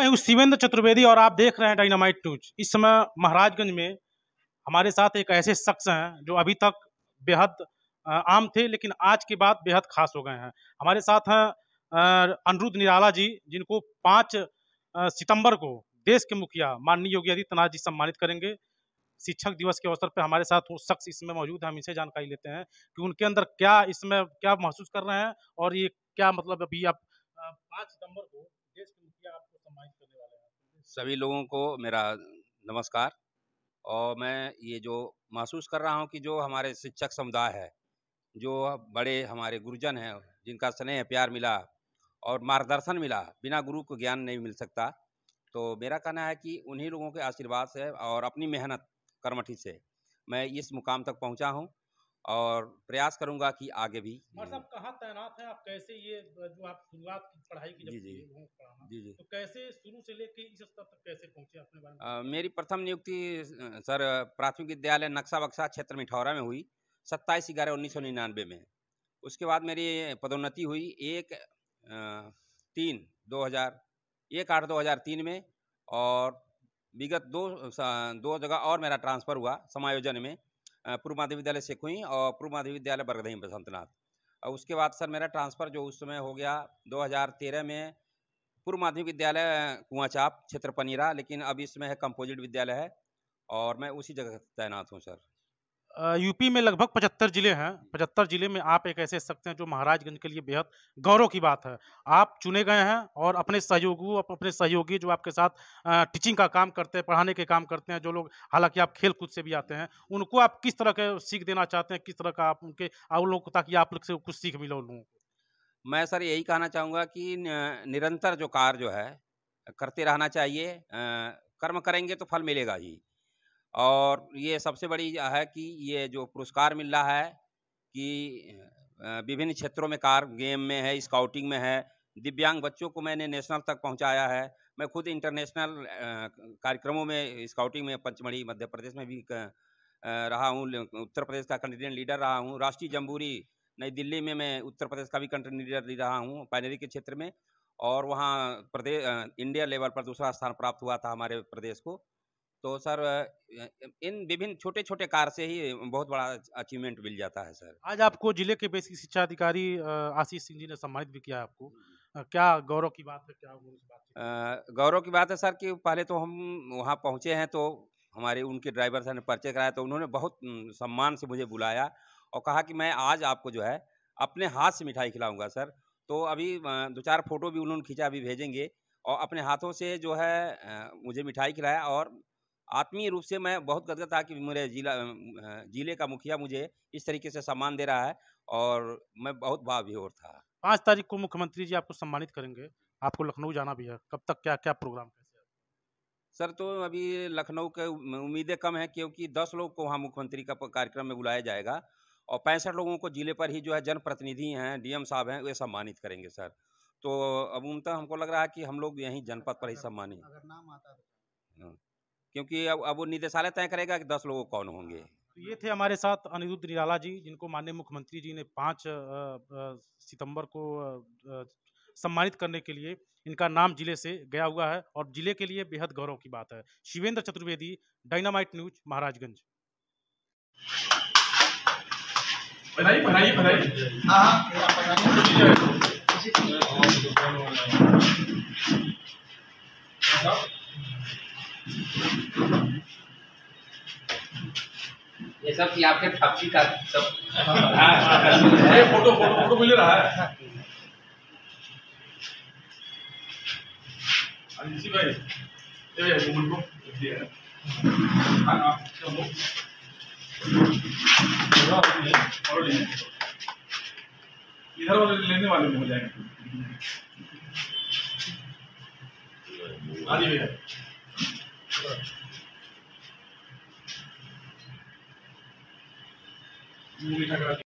मैं हूँ शिवेंद्र चतुर्वेदी और आप देख रहे हैं डायनामाइट टूज इस समय महाराजगंज में हमारे साथ एक ऐसे शख्स हैं जो अभी तक बेहद आम थे लेकिन आज के बाद बेहद खास हो गए हैं हमारे साथ हैं अनुरुद्ध निराला जी जिनको पाँच सितंबर को देश के मुखिया माननीय योगी आदित्यनाथ जी सम्मानित करेंगे शिक्षक दिवस के अवसर पर हमारे साथ वो शख्स इसमें मौजूद है हम इसे जानकारी लेते हैं कि उनके अंदर क्या इसमें क्या महसूस कर रहे हैं और ये क्या मतलब अभी आप पाँच सितंबर को सभी लोगों को मेरा नमस्कार और मैं ये जो महसूस कर रहा हूँ कि जो हमारे शिक्षक समुदाय है जो बड़े हमारे गुरुजन हैं जिनका स्नेह प्यार मिला और मार्गदर्शन मिला बिना गुरु को ज्ञान नहीं मिल सकता तो मेरा कहना है कि उन्हीं लोगों के आशीर्वाद से और अपनी मेहनत कर्मठी से मैं इस मुकाम तक पहुँचा हूँ और प्रयास करूंगा कि आगे भी कहाँ तैनात हैं आप कैसे ये जो आप शुरुआत की पढ़ाई की जी जी जी जी तो कैसे शुरू से लेके इस स्तर तक कैसे पहुंचे अपने बारे में मेरी प्रथम नियुक्ति सर प्राथमिक विद्यालय नक्शा बक्सा क्षेत्र मिठौरा में हुई सत्ताईस ग्यारह उन्नीस सौ निन्यानवे में उसके बाद मेरी पदोन्नति हुई एक तीन दो हज़ार एक आठ दो हज़ार तीन में और विगत दो दो जगह और मेरा ट्रांसफ़र हुआ समायोजन में पूर्व माध्यमिक विद्यालय सेखुई और पूर्व माध्यम विद्यालय बरगदही बसंतनाथ और उसके बाद सर मेरा ट्रांसफ़र जो उस समय हो गया 2013 में पूर्व माध्यमिक विद्यालय कुआचाप क्षेत्र पनीरा लेकिन अब इसमें है कंपोजिट विद्यालय है और मैं उसी जगह तैनात हूँ सर यूपी में लगभग पचहत्तर जिले हैं पचहत्तर जिले में आप एक ऐसे शख्स हैं जो महाराजगंज के लिए बेहद गौरव की बात है आप चुने गए हैं और अपने सहयोगियों अपने सहयोगी जो आपके साथ टीचिंग का काम करते हैं पढ़ाने के काम करते हैं जो लोग हालांकि आप खेल कूद से भी आते हैं उनको आप किस तरह के सीख देना चाहते हैं किस तरह का आप उनके आप लोग ताकि आप लोग से कुछ सीख मिले उन लोगों को मैं सर यही कहना चाहूँगा कि निरंतर जो कार्य जो है करते रहना चाहिए कर्म करेंगे तो फल मिलेगा ही और ये सबसे बड़ी है कि ये जो पुरस्कार मिल रहा है कि विभिन्न क्षेत्रों में कार गेम में है स्काउटिंग में है दिव्यांग बच्चों को मैंने नेशनल तक पहुंचाया है मैं खुद इंटरनेशनल कार्यक्रमों में स्काउटिंग में पंचमढ़ी मध्य प्रदेश में भी रहा हूँ उत्तर प्रदेश का कंटिनेंट लीडर रहा हूँ राष्ट्रीय जम्बूरी नई दिल्ली में मैं उत्तर प्रदेश का भी कंटिनेंट लीडर रहा हूँ पाइनरी के क्षेत्र में और वहाँ प्रदेश इंडिया लेवल पर दूसरा स्थान प्राप्त हुआ था हमारे प्रदेश को तो सर इन विभिन्न छोटे छोटे कार से ही बहुत बड़ा अचीवमेंट मिल जाता है सर आज आपको जिले के बेसिक शिक्षा अधिकारी आशीष सिंह जी ने सम्मानित भी किया आपको क्या गौरव की बात है क्या गौरव की बात है सर कि पहले तो हम वहाँ पहुँचे हैं तो हमारे उनके ड्राइवर सर ने परिचय कराया तो उन्होंने बहुत सम्मान से मुझे बुलाया और कहा कि मैं आज आपको जो है अपने हाथ से मिठाई खिलाऊंगा सर तो अभी दो चार फोटो भी उन्होंने खींचा अभी भेजेंगे और अपने हाथों से जो है मुझे मिठाई खिलाया और आत्मीय रूप से मैं बहुत गदगद था कि मेरे जिला जिले का मुखिया मुझे इस तरीके से सम्मान दे रहा है और मैं बहुत भावभीर था पाँच तारीख को मुख्यमंत्री जी आपको सम्मानित करेंगे आपको लखनऊ जाना भी है कब तक क्या क्या प्रोग्राम सर तो अभी लखनऊ के उम्मीदें कम है क्योंकि दस लोग को वहाँ मुख्यमंत्री का कार्यक्रम में बुलाया जाएगा और पैंसठ लोगों को जिले पर ही जो है जनप्रतिनिधि हैं डीएम साहब हैं वे सम्मानित करेंगे सर तो अब उमता हमको लग रहा है कि हम लोग यहीं जनपद पर ही सम्मानित क्योंकि अब अब वो निदेशालय तय करेगा कि दस लोगों कौन होंगे तो ये थे हमारे साथ अनिरुद्ध निराला जी जिनको माननीय मुख्यमंत्री जी ने पाँच सितंबर को सम्मानित करने के लिए इनका नाम जिले से गया हुआ है और जिले के लिए बेहद गौरव की बात है शिवेंद्र चतुर्वेदी डायनामाइट न्यूज महाराजगंज भराई भराई भराई ये सब ये आपके का सब फोटो फोटो फोटो मिल रहा है भाई ये को हाँ, हाँ, इधर वाले लेने वाले हो जाएंगे आदि हाँ भैया টাকা